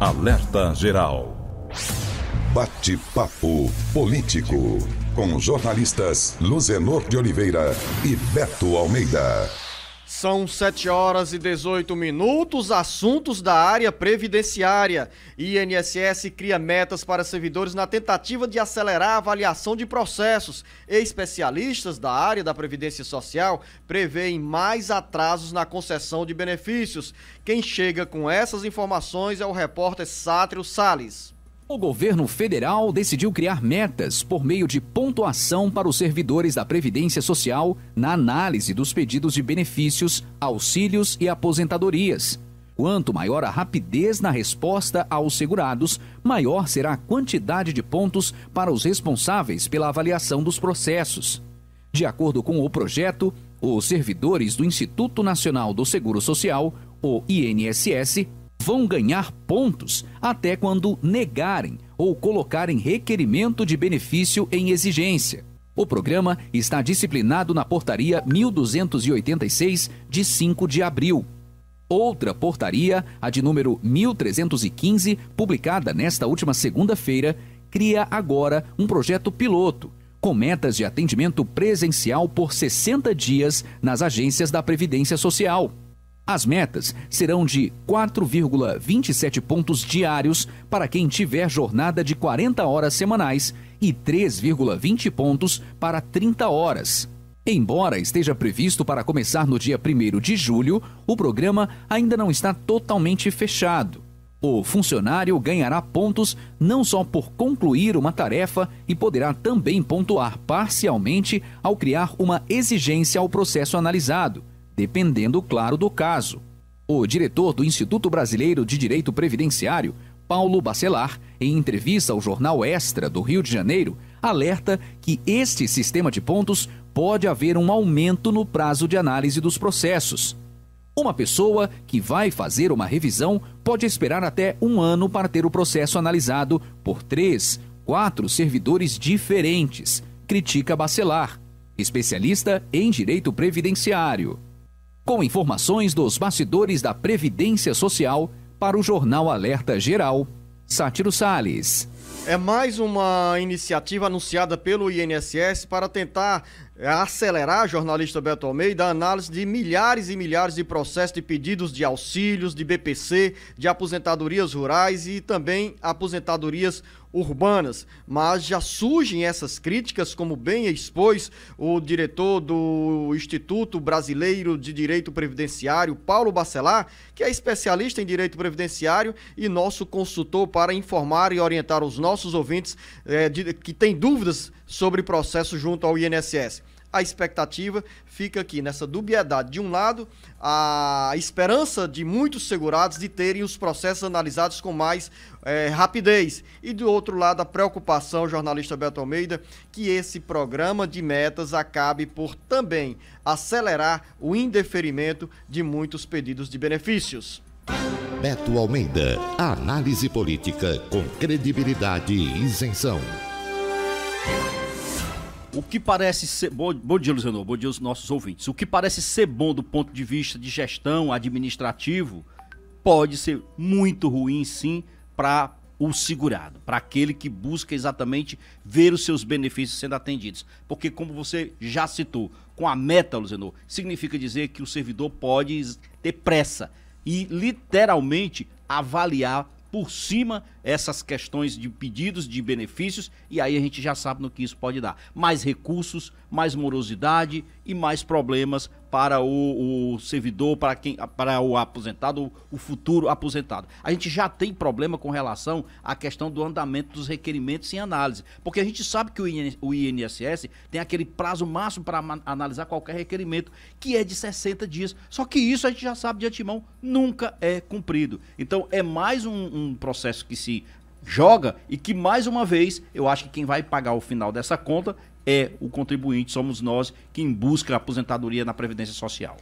Alerta Geral. Bate-papo político. Com jornalistas Luzenor de Oliveira e Beto Almeida. São 7 horas e 18 minutos. Assuntos da área previdenciária. INSS cria metas para servidores na tentativa de acelerar a avaliação de processos. Especialistas da área da Previdência Social prevêem mais atrasos na concessão de benefícios. Quem chega com essas informações é o repórter Sátrio Sales. O governo federal decidiu criar metas por meio de pontuação para os servidores da Previdência Social na análise dos pedidos de benefícios, auxílios e aposentadorias. Quanto maior a rapidez na resposta aos segurados, maior será a quantidade de pontos para os responsáveis pela avaliação dos processos. De acordo com o projeto, os servidores do Instituto Nacional do Seguro Social, o INSS, vão ganhar pontos até quando negarem ou colocarem requerimento de benefício em exigência. O programa está disciplinado na Portaria 1286, de 5 de abril. Outra portaria, a de número 1315, publicada nesta última segunda-feira, cria agora um projeto piloto com metas de atendimento presencial por 60 dias nas agências da Previdência Social. As metas serão de 4,27 pontos diários para quem tiver jornada de 40 horas semanais e 3,20 pontos para 30 horas. Embora esteja previsto para começar no dia 1 de julho, o programa ainda não está totalmente fechado. O funcionário ganhará pontos não só por concluir uma tarefa e poderá também pontuar parcialmente ao criar uma exigência ao processo analisado dependendo, claro, do caso. O diretor do Instituto Brasileiro de Direito Previdenciário, Paulo Bacelar, em entrevista ao jornal Extra do Rio de Janeiro, alerta que este sistema de pontos pode haver um aumento no prazo de análise dos processos. Uma pessoa que vai fazer uma revisão pode esperar até um ano para ter o processo analisado por três, quatro servidores diferentes, critica Bacelar, especialista em direito previdenciário com informações dos bastidores da Previdência Social para o Jornal Alerta Geral, Sátiro Sales. É mais uma iniciativa anunciada pelo INSS para tentar é, acelerar, jornalista Beto Almeida, a análise de milhares e milhares de processos de pedidos de auxílios, de BPC, de aposentadorias rurais e também aposentadorias urbanas, mas já surgem essas críticas, como bem expôs o diretor do Instituto Brasileiro de Direito Previdenciário, Paulo Bacelar, que é especialista em direito previdenciário e nosso consultor para informar e orientar os nossos ouvintes eh, de, que têm dúvidas sobre processo junto ao INSS a expectativa fica aqui nessa dubiedade. De um lado, a esperança de muitos segurados de terem os processos analisados com mais é, rapidez. E do outro lado, a preocupação, jornalista Beto Almeida, que esse programa de metas acabe por também acelerar o indeferimento de muitos pedidos de benefícios. Beto Almeida, análise política com credibilidade e isenção. O que parece ser. Bom, bom dia, Luiz Bom dia aos nossos ouvintes. O que parece ser bom do ponto de vista de gestão administrativo pode ser muito ruim, sim, para o segurado, para aquele que busca exatamente ver os seus benefícios sendo atendidos. Porque, como você já citou, com a meta, Luzenor, significa dizer que o servidor pode ter pressa e literalmente avaliar por cima essas questões de pedidos de benefícios e aí a gente já sabe no que isso pode dar. Mais recursos, mais morosidade e mais problemas para o, o servidor, para quem, para o aposentado, o futuro aposentado. A gente já tem problema com relação à questão do andamento dos requerimentos em análise, porque a gente sabe que o INSS tem aquele prazo máximo para analisar qualquer requerimento, que é de 60 dias. Só que isso a gente já sabe de antemão nunca é cumprido. Então é mais um, um processo que se joga e que mais uma vez eu acho que quem vai pagar o final dessa conta é o contribuinte, somos nós quem busca a aposentadoria na Previdência Social.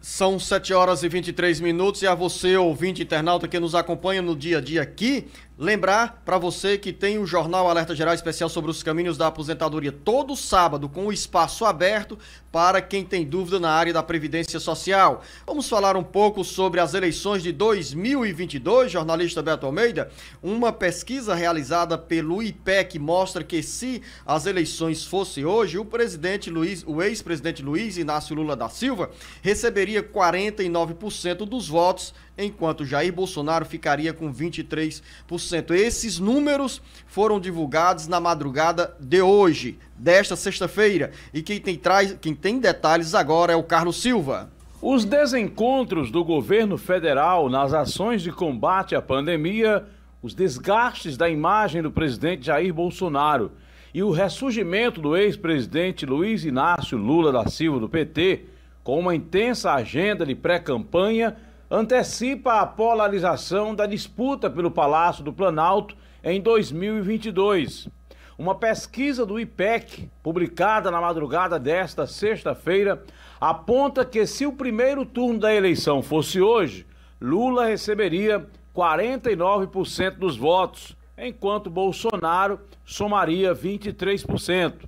São 7 horas e 23 minutos e a você, ouvinte internauta que nos acompanha no dia a dia aqui Lembrar para você que tem o Jornal Alerta Geral Especial sobre os caminhos da aposentadoria todo sábado, com o espaço aberto para quem tem dúvida na área da Previdência Social. Vamos falar um pouco sobre as eleições de 2022, jornalista Beto Almeida. Uma pesquisa realizada pelo IPEC mostra que se as eleições fossem hoje, o presidente Luiz, o ex-presidente Luiz Inácio Lula da Silva, receberia 49% dos votos enquanto Jair Bolsonaro ficaria com 23%. Esses números foram divulgados na madrugada de hoje, desta sexta-feira, e quem tem, traz, quem tem detalhes agora é o Carlos Silva. Os desencontros do governo federal nas ações de combate à pandemia, os desgastes da imagem do presidente Jair Bolsonaro e o ressurgimento do ex-presidente Luiz Inácio Lula da Silva do PT, com uma intensa agenda de pré-campanha, antecipa a polarização da disputa pelo Palácio do Planalto em 2022. Uma pesquisa do IPEC, publicada na madrugada desta sexta-feira, aponta que se o primeiro turno da eleição fosse hoje, Lula receberia 49% dos votos, enquanto Bolsonaro somaria 23%.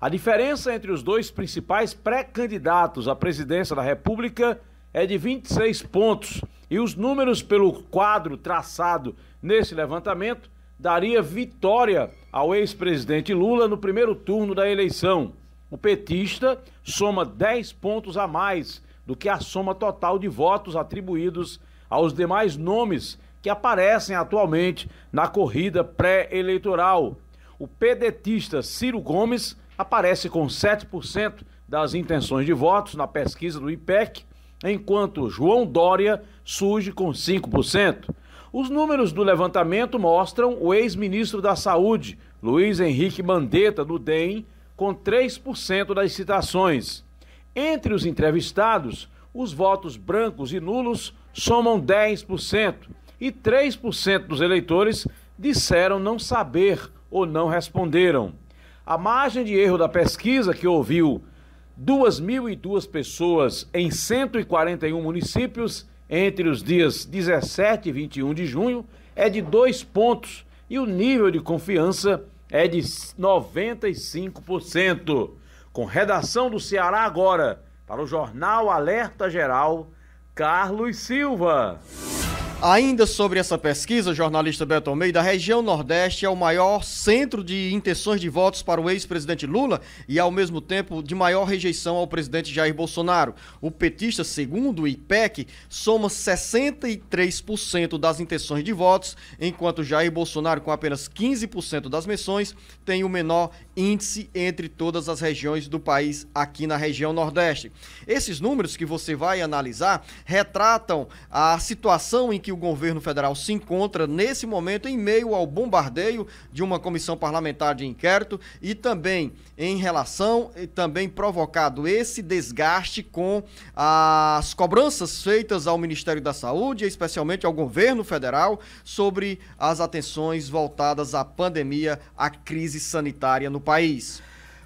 A diferença entre os dois principais pré-candidatos à presidência da República é de 26 pontos. E os números pelo quadro traçado nesse levantamento daria vitória ao ex-presidente Lula no primeiro turno da eleição. O petista soma 10 pontos a mais do que a soma total de votos atribuídos aos demais nomes que aparecem atualmente na corrida pré-eleitoral. O pedetista Ciro Gomes aparece com 7% das intenções de votos na pesquisa do IPEC enquanto João Dória surge com 5%. Os números do levantamento mostram o ex-ministro da Saúde, Luiz Henrique Mandetta, do DEM, com 3% das citações. Entre os entrevistados, os votos brancos e nulos somam 10%, e 3% dos eleitores disseram não saber ou não responderam. A margem de erro da pesquisa que ouviu 2.002 pessoas em 141 municípios entre os dias 17 e 21 de junho é de dois pontos e o nível de confiança é de 95%. Com redação do Ceará agora, para o Jornal Alerta Geral, Carlos Silva. Ainda sobre essa pesquisa, o jornalista Beto Almeida, a região Nordeste é o maior centro de intenções de votos para o ex-presidente Lula e, ao mesmo tempo, de maior rejeição ao presidente Jair Bolsonaro. O petista, segundo o IPEC, soma 63% das intenções de votos, enquanto Jair Bolsonaro, com apenas 15% das menções, tem o menor índice entre todas as regiões do país aqui na região Nordeste. Esses números que você vai analisar retratam a situação em que o governo federal se encontra nesse momento em meio ao bombardeio de uma comissão parlamentar de inquérito e também em relação e também provocado esse desgaste com as cobranças feitas ao Ministério da Saúde, especialmente ao governo federal sobre as atenções voltadas à pandemia, à crise sanitária no país.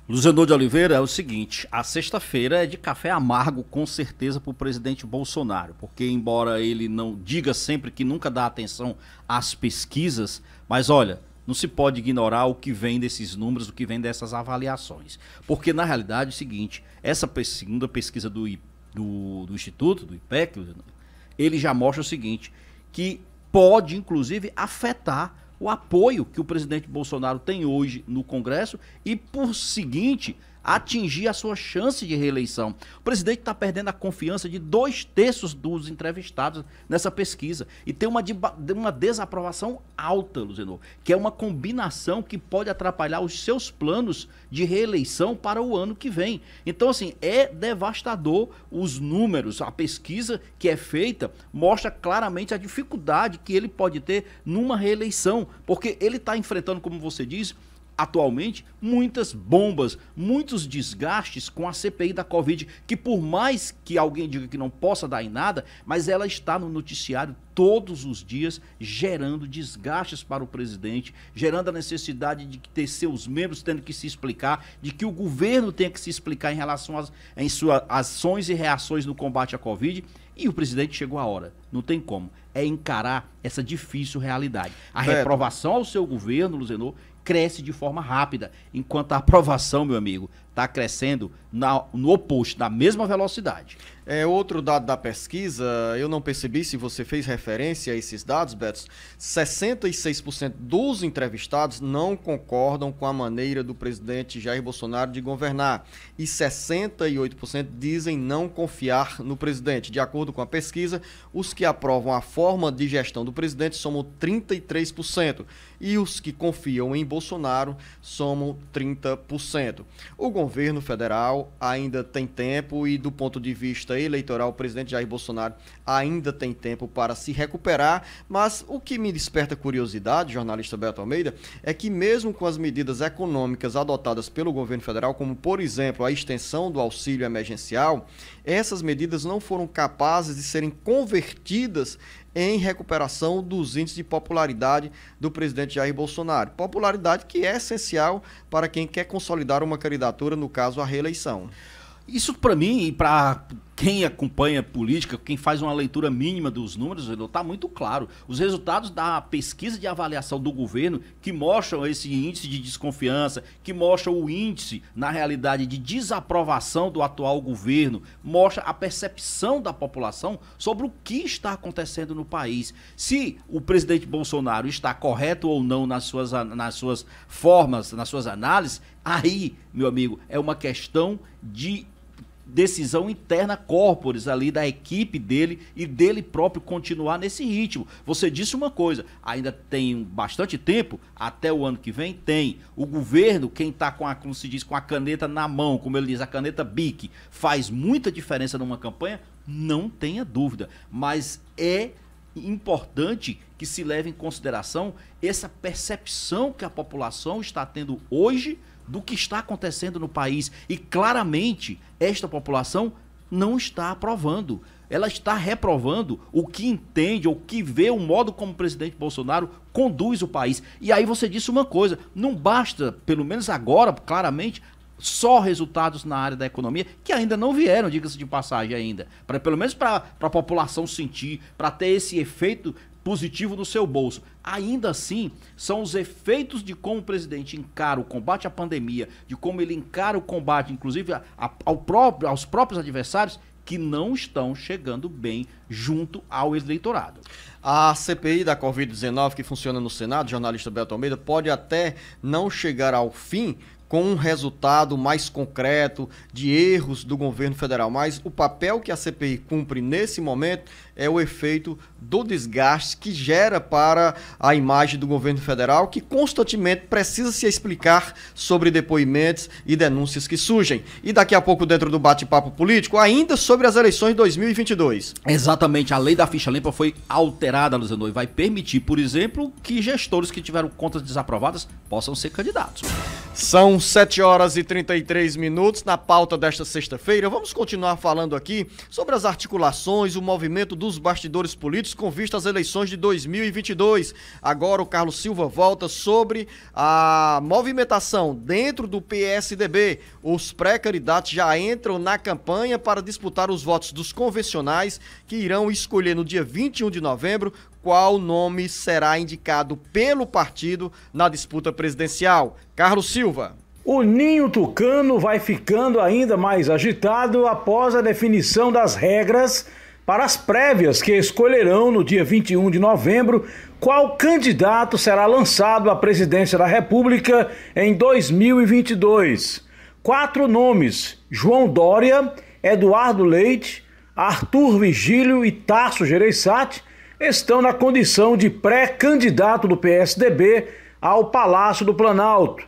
Luzenor de Oliveira é o seguinte: a sexta-feira é de café amargo, com certeza, para o presidente Bolsonaro, porque, embora ele não diga sempre que nunca dá atenção às pesquisas, mas olha, não se pode ignorar o que vem desses números, o que vem dessas avaliações. Porque, na realidade, é o seguinte: essa segunda pesquisa do, do, do Instituto, do IPEC, ele já mostra o seguinte, que pode, inclusive, afetar o apoio que o presidente Bolsonaro tem hoje no Congresso e, por seguinte, atingir a sua chance de reeleição. O presidente está perdendo a confiança de dois terços dos entrevistados nessa pesquisa e tem uma, uma desaprovação alta, Luzenor, que é uma combinação que pode atrapalhar os seus planos de reeleição para o ano que vem. Então, assim, é devastador os números. A pesquisa que é feita mostra claramente a dificuldade que ele pode ter numa reeleição, porque ele está enfrentando, como você diz, atualmente muitas bombas, muitos desgastes com a CPI da Covid, que por mais que alguém diga que não possa dar em nada, mas ela está no noticiário todos os dias, gerando desgastes para o presidente, gerando a necessidade de ter seus membros tendo que se explicar, de que o governo tenha que se explicar em relação às em suas ações e reações no combate à Covid. E o presidente chegou à hora. Não tem como. É encarar essa difícil realidade. A Beto. reprovação ao seu governo, Luzenor, cresce de forma rápida, enquanto a aprovação, meu amigo, está crescendo na, no oposto, na mesma velocidade. É, outro dado da pesquisa, eu não percebi se você fez referência a esses dados, Beto. 66% dos entrevistados não concordam com a maneira do presidente Jair Bolsonaro de governar e 68% dizem não confiar no presidente. De acordo com a pesquisa, os que aprovam a forma de gestão do presidente somam 33% e os que confiam em Bolsonaro somam 30%. O governo federal ainda tem tempo e do ponto de vista eleitoral o presidente Jair Bolsonaro ainda tem tempo para se recuperar, mas o que me desperta curiosidade, jornalista Beto Almeida, é que mesmo com as medidas econômicas adotadas pelo governo federal, como por exemplo a extensão do auxílio emergencial, essas medidas não foram capazes de serem convertidas em recuperação dos índices de popularidade do presidente Jair Bolsonaro. Popularidade que é essencial para quem quer consolidar uma candidatura, no caso, a reeleição. Isso para mim e para quem acompanha política, quem faz uma leitura mínima dos números, está muito claro. Os resultados da pesquisa de avaliação do governo, que mostram esse índice de desconfiança, que mostra o índice, na realidade, de desaprovação do atual governo, mostra a percepção da população sobre o que está acontecendo no país. Se o presidente Bolsonaro está correto ou não nas suas, nas suas formas, nas suas análises, aí, meu amigo, é uma questão de decisão interna corporis ali da equipe dele e dele próprio continuar nesse ritmo. Você disse uma coisa, ainda tem bastante tempo, até o ano que vem tem. O governo, quem está com a, como se diz, com a caneta na mão, como ele diz, a caneta BIC, faz muita diferença numa campanha, não tenha dúvida, mas é importante que se leve em consideração essa percepção que a população está tendo hoje do que está acontecendo no país. E claramente, esta população não está aprovando. Ela está reprovando o que entende, o que vê, o modo como o presidente Bolsonaro conduz o país. E aí você disse uma coisa: não basta, pelo menos agora, claramente, só resultados na área da economia que ainda não vieram, diga-se de passagem ainda, para pelo menos para a população sentir, para ter esse efeito positivo no seu bolso. Ainda assim, são os efeitos de como o presidente encara o combate à pandemia, de como ele encara o combate, inclusive, a, a, ao próprio, aos próprios adversários, que não estão chegando bem junto ao eleitorado. A CPI da Covid-19, que funciona no Senado, jornalista Beto Almeida, pode até não chegar ao fim com um resultado mais concreto de erros do governo federal, mas o papel que a CPI cumpre nesse momento é o efeito do desgaste que gera para a imagem do governo federal, que constantemente precisa se explicar sobre depoimentos e denúncias que surgem. E daqui a pouco, dentro do bate-papo político, ainda sobre as eleições de 2022. Exatamente, a lei da ficha limpa foi alterada, Luzano, e vai permitir, por exemplo, que gestores que tiveram contas desaprovadas possam ser candidatos. São 7 horas e 33 minutos na pauta desta sexta-feira. Vamos continuar falando aqui sobre as articulações, o movimento dos dos bastidores políticos com vista às eleições de 2022. Agora o Carlos Silva volta sobre a movimentação dentro do PSDB. Os pré-candidatos já entram na campanha para disputar os votos dos convencionais que irão escolher no dia 21 de novembro qual nome será indicado pelo partido na disputa presidencial. Carlos Silva. O ninho tucano vai ficando ainda mais agitado após a definição das regras para as prévias que escolherão no dia 21 de novembro qual candidato será lançado à presidência da República em 2022. Quatro nomes: João Dória, Eduardo Leite, Arthur Vigílio e Tasso Gereissati estão na condição de pré-candidato do PSDB ao Palácio do Planalto.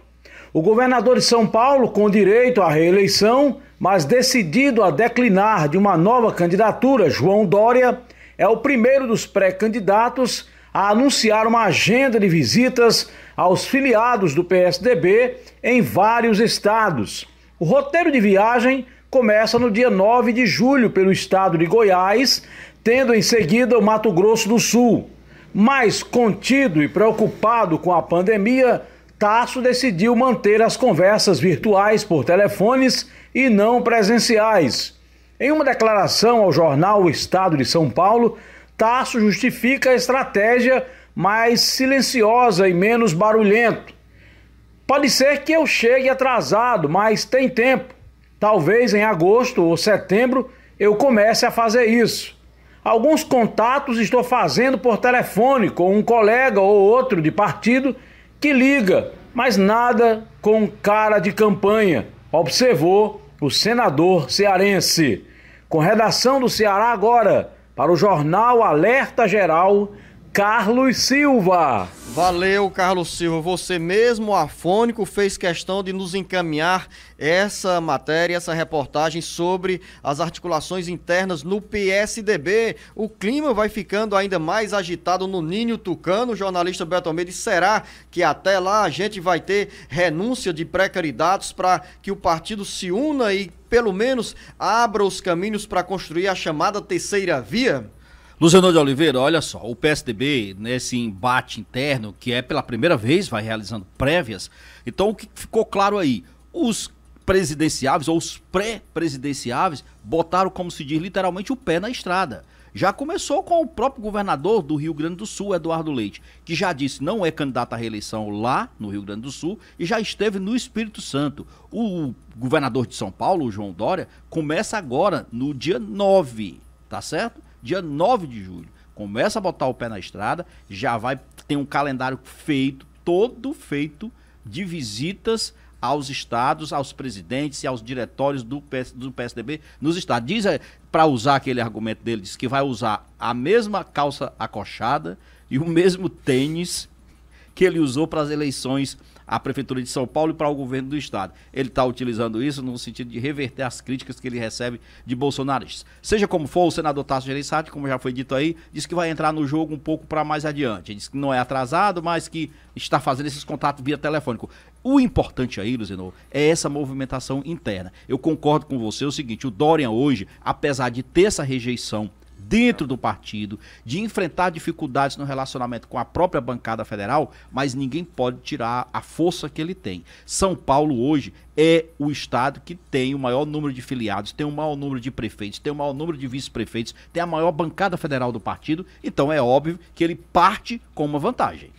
O governador de São Paulo, com direito à reeleição, mas decidido a declinar de uma nova candidatura, João Dória é o primeiro dos pré-candidatos a anunciar uma agenda de visitas aos filiados do PSDB em vários estados. O roteiro de viagem começa no dia 9 de julho pelo estado de Goiás, tendo em seguida o Mato Grosso do Sul. Mais contido e preocupado com a pandemia, Tasso decidiu manter as conversas virtuais por telefones e não presenciais. Em uma declaração ao jornal O Estado de São Paulo, Tasso justifica a estratégia mais silenciosa e menos barulhento. Pode ser que eu chegue atrasado, mas tem tempo. Talvez em agosto ou setembro eu comece a fazer isso. Alguns contatos estou fazendo por telefone com um colega ou outro de partido que liga, mas nada com cara de campanha, observou o senador cearense. Com redação do Ceará agora, para o jornal Alerta Geral Carlos Silva. Valeu, Carlos Silva. Você mesmo, afônico, fez questão de nos encaminhar essa matéria, essa reportagem sobre as articulações internas no PSDB. O clima vai ficando ainda mais agitado no Ninho Tucano. O jornalista Beto Almeida, será que até lá a gente vai ter renúncia de pré-candidatos para que o partido se una e, pelo menos, abra os caminhos para construir a chamada terceira via? Luciano de Oliveira, olha só, o PSDB, nesse embate interno, que é pela primeira vez, vai realizando prévias. Então, o que ficou claro aí? Os presidenciáveis ou os pré-presidenciáveis botaram, como se diz, literalmente o pé na estrada. Já começou com o próprio governador do Rio Grande do Sul, Eduardo Leite, que já disse não é candidato à reeleição lá no Rio Grande do Sul e já esteve no Espírito Santo. O governador de São Paulo, João Dória, começa agora no dia 9, tá certo? dia 9 de julho. Começa a botar o pé na estrada, já vai ter um calendário feito, todo feito, de visitas aos estados, aos presidentes e aos diretórios do, PS, do PSDB nos estados. Diz para usar aquele argumento dele, diz que vai usar a mesma calça acochada e o mesmo tênis que ele usou para as eleições a Prefeitura de São Paulo e para o governo do Estado. Ele está utilizando isso no sentido de reverter as críticas que ele recebe de bolsonaristas. Seja como for, o senador Tasso Gereissati, como já foi dito aí, disse que vai entrar no jogo um pouco para mais adiante. Ele disse que não é atrasado, mas que está fazendo esses contatos via telefônico. O importante aí, Luzinor, é essa movimentação interna. Eu concordo com você o seguinte, o Dória hoje, apesar de ter essa rejeição dentro do partido, de enfrentar dificuldades no relacionamento com a própria bancada federal, mas ninguém pode tirar a força que ele tem. São Paulo hoje é o estado que tem o maior número de filiados, tem o maior número de prefeitos, tem o maior número de vice-prefeitos, tem a maior bancada federal do partido, então é óbvio que ele parte com uma vantagem.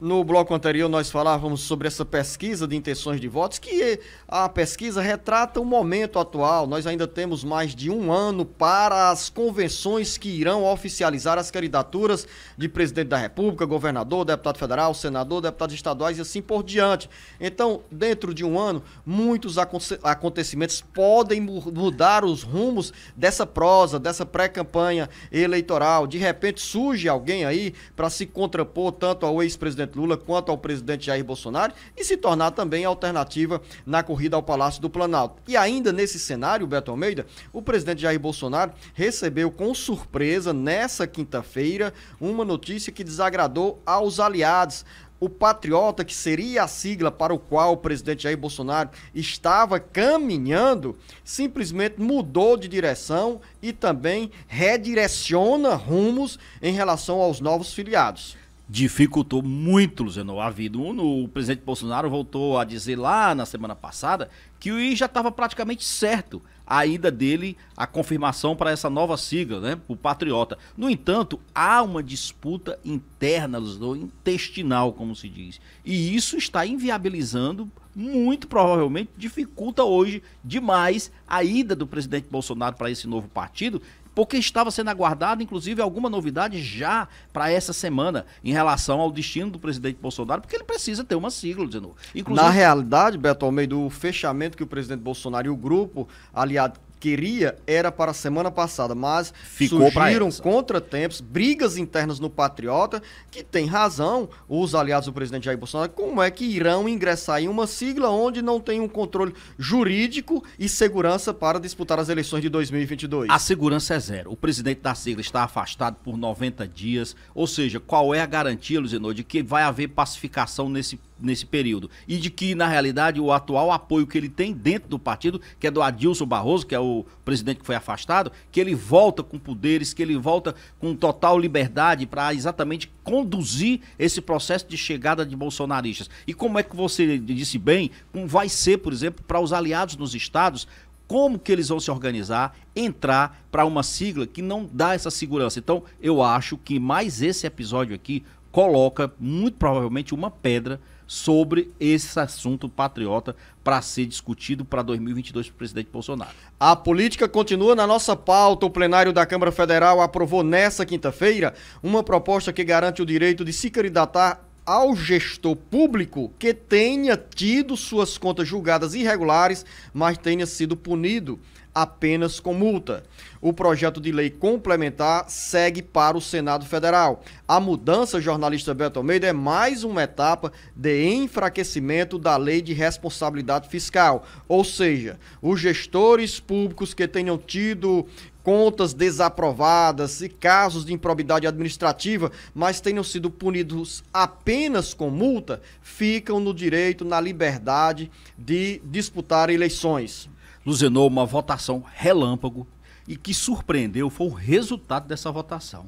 No bloco anterior, nós falávamos sobre essa pesquisa de intenções de votos, que a pesquisa retrata o momento atual. Nós ainda temos mais de um ano para as convenções que irão oficializar as candidaturas de presidente da República, governador, deputado federal, senador, deputados estaduais e assim por diante. Então, dentro de um ano, muitos acontecimentos podem mudar os rumos dessa prosa, dessa pré-campanha eleitoral. De repente, surge alguém aí para se contrapor tanto ao ex-presidente presidente Lula quanto ao presidente Jair Bolsonaro e se tornar também alternativa na corrida ao Palácio do Planalto. E ainda nesse cenário, Beto Almeida, o presidente Jair Bolsonaro recebeu com surpresa nessa quinta-feira uma notícia que desagradou aos aliados. O Patriota, que seria a sigla para o qual o presidente Jair Bolsonaro estava caminhando, simplesmente mudou de direção e também redireciona rumos em relação aos novos filiados dificultou muito, Luciano, a vida. O, o presidente Bolsonaro voltou a dizer lá na semana passada que o I já estava praticamente certo a ida dele a confirmação para essa nova sigla, né, o Patriota. No entanto, há uma disputa interna, Luciano, intestinal, como se diz. E isso está inviabilizando muito provavelmente dificulta hoje demais a ida do presidente Bolsonaro para esse novo partido, porque estava sendo aguardada, inclusive, alguma novidade já para essa semana em relação ao destino do presidente Bolsonaro, porque ele precisa ter uma sigla, de Inclusive... Na realidade, Beto Almeida, o fechamento que o presidente Bolsonaro e o grupo aliado queria era para a semana passada, mas Ficou surgiram contratempos, brigas internas no Patriota, que tem razão os aliados do presidente Jair Bolsonaro, como é que irão ingressar em uma sigla onde não tem um controle jurídico e segurança para disputar as eleições de 2022? A segurança é zero. O presidente da sigla está afastado por 90 dias, ou seja, qual é a garantia, Luzinor, de que vai haver pacificação nesse nesse período e de que na realidade o atual apoio que ele tem dentro do partido, que é do Adilson Barroso, que é o o presidente que foi afastado, que ele volta com poderes, que ele volta com total liberdade para exatamente conduzir esse processo de chegada de bolsonaristas. E como é que você disse bem, como vai ser, por exemplo, para os aliados nos estados, como que eles vão se organizar, entrar para uma sigla que não dá essa segurança. Então, eu acho que mais esse episódio aqui coloca muito provavelmente uma pedra sobre esse assunto patriota para ser discutido para 2022 para o presidente Bolsonaro. A política continua na nossa pauta. O plenário da Câmara Federal aprovou nesta quinta-feira uma proposta que garante o direito de se candidatar ao gestor público que tenha tido suas contas julgadas irregulares, mas tenha sido punido apenas com multa. O projeto de lei complementar segue para o Senado Federal. A mudança, jornalista Beto Almeida, é mais uma etapa de enfraquecimento da lei de responsabilidade fiscal. Ou seja, os gestores públicos que tenham tido contas desaprovadas e casos de improbidade administrativa, mas tenham sido punidos apenas com multa, ficam no direito, na liberdade de disputar eleições. Luzenou uma votação relâmpago e que surpreendeu foi o resultado dessa votação.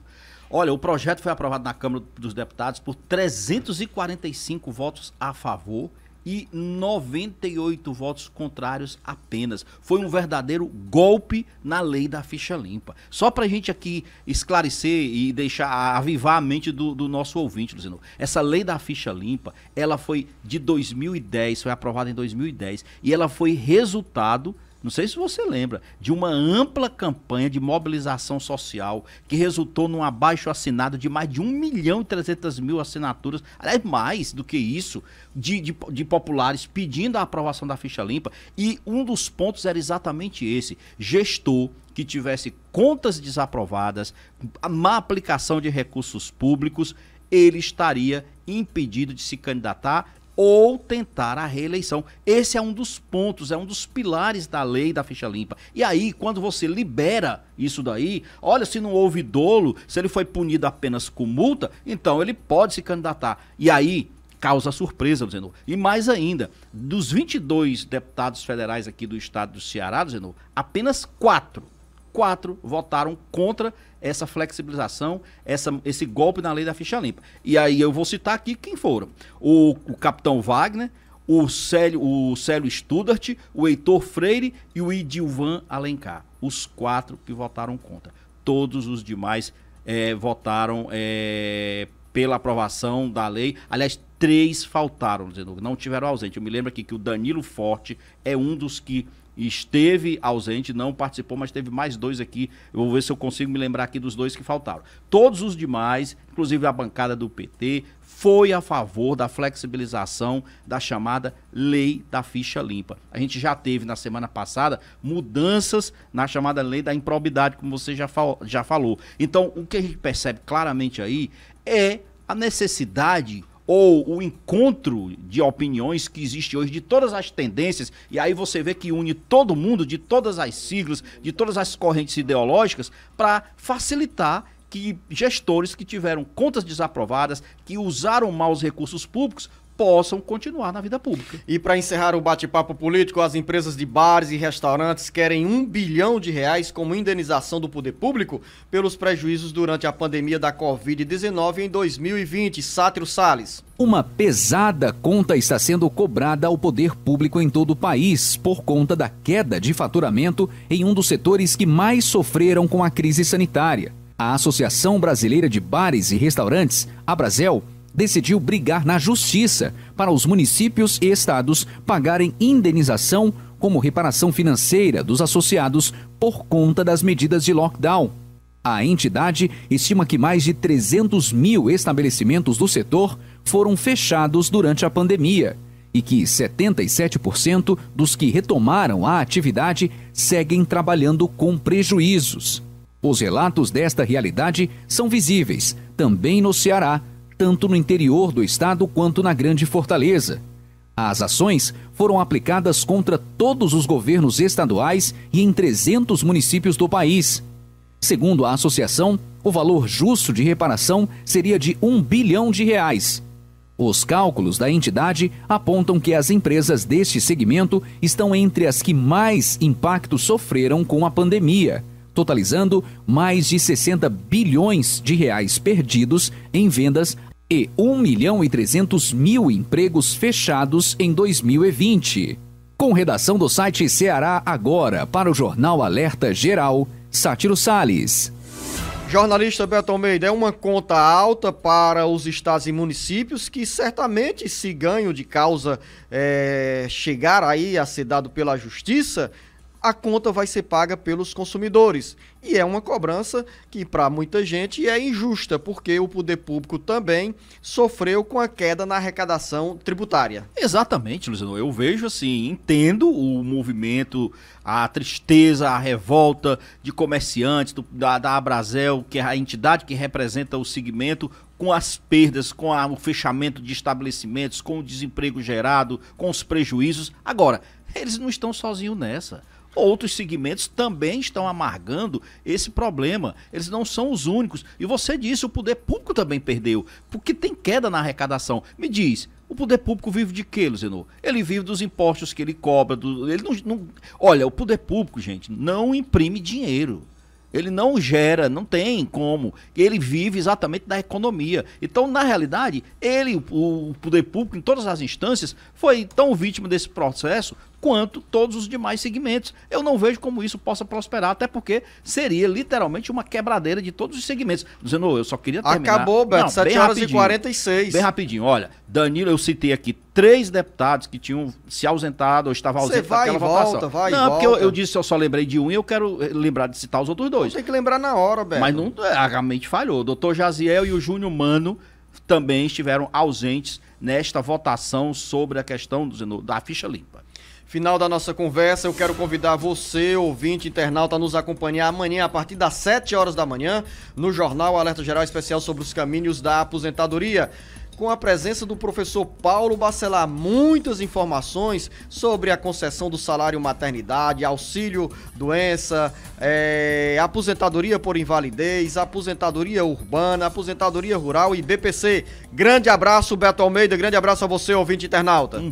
Olha, o projeto foi aprovado na Câmara dos Deputados por 345 votos a favor e 98 votos contrários apenas. Foi um verdadeiro golpe na lei da ficha limpa. Só para a gente aqui esclarecer e deixar avivar a mente do, do nosso ouvinte, Luciano. Essa lei da ficha limpa, ela foi de 2010, foi aprovada em 2010 e ela foi resultado não sei se você lembra, de uma ampla campanha de mobilização social que resultou num abaixo assinado de mais de 1 milhão e 300 mil assinaturas, aliás, mais do que isso, de, de, de populares pedindo a aprovação da ficha limpa. E um dos pontos era exatamente esse: gestor que tivesse contas desaprovadas, má aplicação de recursos públicos, ele estaria impedido de se candidatar ou tentar a reeleição. Esse é um dos pontos, é um dos pilares da lei da ficha limpa. E aí, quando você libera isso daí, olha, se não houve dolo, se ele foi punido apenas com multa, então ele pode se candidatar. E aí, causa surpresa, Luzenor. E mais ainda, dos 22 deputados federais aqui do estado do Ceará, Luzenor, apenas quatro, quatro votaram contra essa flexibilização, essa, esse golpe na lei da ficha limpa. E aí eu vou citar aqui quem foram: o, o capitão Wagner, o Célio, o Célio Studart, o Heitor Freire e o Idilvan Alencar. Os quatro que votaram contra. Todos os demais é, votaram é, pela aprovação da lei. Aliás, três faltaram, não tiveram ausente. Eu me lembro aqui que o Danilo Forte é um dos que esteve ausente, não participou, mas teve mais dois aqui. Eu vou ver se eu consigo me lembrar aqui dos dois que faltaram. Todos os demais, inclusive a bancada do PT, foi a favor da flexibilização da chamada lei da ficha limpa. A gente já teve na semana passada mudanças na chamada lei da improbidade, como você já, fal já falou. Então, o que a gente percebe claramente aí é a necessidade ou o encontro de opiniões que existe hoje de todas as tendências, e aí você vê que une todo mundo de todas as siglas, de todas as correntes ideológicas, para facilitar que gestores que tiveram contas desaprovadas, que usaram mal os recursos públicos, possam continuar na vida pública. E para encerrar o bate-papo político, as empresas de bares e restaurantes querem um bilhão de reais como indenização do poder público pelos prejuízos durante a pandemia da Covid-19 em 2020. Sátiro Salles. Uma pesada conta está sendo cobrada ao poder público em todo o país por conta da queda de faturamento em um dos setores que mais sofreram com a crise sanitária. A Associação Brasileira de Bares e Restaurantes, a Brasel, decidiu brigar na justiça para os municípios e estados pagarem indenização como reparação financeira dos associados por conta das medidas de lockdown. A entidade estima que mais de 300 mil estabelecimentos do setor foram fechados durante a pandemia e que 77% dos que retomaram a atividade seguem trabalhando com prejuízos. Os relatos desta realidade são visíveis também no Ceará, tanto no interior do estado quanto na Grande Fortaleza. As ações foram aplicadas contra todos os governos estaduais e em 300 municípios do país. Segundo a associação, o valor justo de reparação seria de 1 bilhão de reais. Os cálculos da entidade apontam que as empresas deste segmento estão entre as que mais impacto sofreram com a pandemia, totalizando mais de 60 bilhões de reais perdidos em vendas e 1 milhão e 300 mil empregos fechados em 2020. Com redação do site Ceará Agora para o Jornal Alerta Geral, Sátiro Sales. Jornalista Beto Almeida, é uma conta alta para os estados e municípios que certamente se ganho de causa é, chegar aí a ser dado pela justiça, a conta vai ser paga pelos consumidores. E é uma cobrança que, para muita gente, é injusta, porque o poder público também sofreu com a queda na arrecadação tributária. Exatamente, Luciano. Eu vejo assim, entendo o movimento, a tristeza, a revolta de comerciantes, do, da, da Abrazel, que é a entidade que representa o segmento, com as perdas, com a, o fechamento de estabelecimentos, com o desemprego gerado, com os prejuízos. Agora, eles não estão sozinhos nessa. Outros segmentos também estão amargando esse problema. Eles não são os únicos. E você disse, o poder público também perdeu, porque tem queda na arrecadação. Me diz, o poder público vive de quê, Luzenor? Ele vive dos impostos que ele cobra. Do, ele não, não, olha, o poder público, gente, não imprime dinheiro. Ele não gera, não tem como. Ele vive exatamente da economia. Então, na realidade, ele, o poder público, em todas as instâncias, foi tão vítima desse processo quanto todos os demais segmentos. Eu não vejo como isso possa prosperar, até porque seria literalmente uma quebradeira de todos os segmentos. Dizendo, oh, eu só queria terminar. Acabou, Beto, não, 7 horas e 46. Bem rapidinho, olha, Danilo, eu citei aqui três deputados que tinham se ausentado ou estavam ausentes naquela votação. Volta, vai não, é porque eu, eu, disse, eu só lembrei de um e eu quero eh, lembrar de citar os outros dois. Tem que lembrar na hora, Beto. Mas não, é, a mente falhou. O doutor Jaziel e o Júnior Mano também estiveram ausentes nesta votação sobre a questão do, da ficha limpa. Final da nossa conversa, eu quero convidar você, ouvinte, internauta, a nos acompanhar amanhã a partir das 7 horas da manhã no Jornal Alerta Geral Especial sobre os caminhos da aposentadoria com a presença do professor Paulo Bacelar. Muitas informações sobre a concessão do salário maternidade, auxílio doença, é, aposentadoria por invalidez, aposentadoria urbana, aposentadoria rural e BPC. Grande abraço, Beto Almeida. Grande abraço a você, ouvinte internauta. Hum.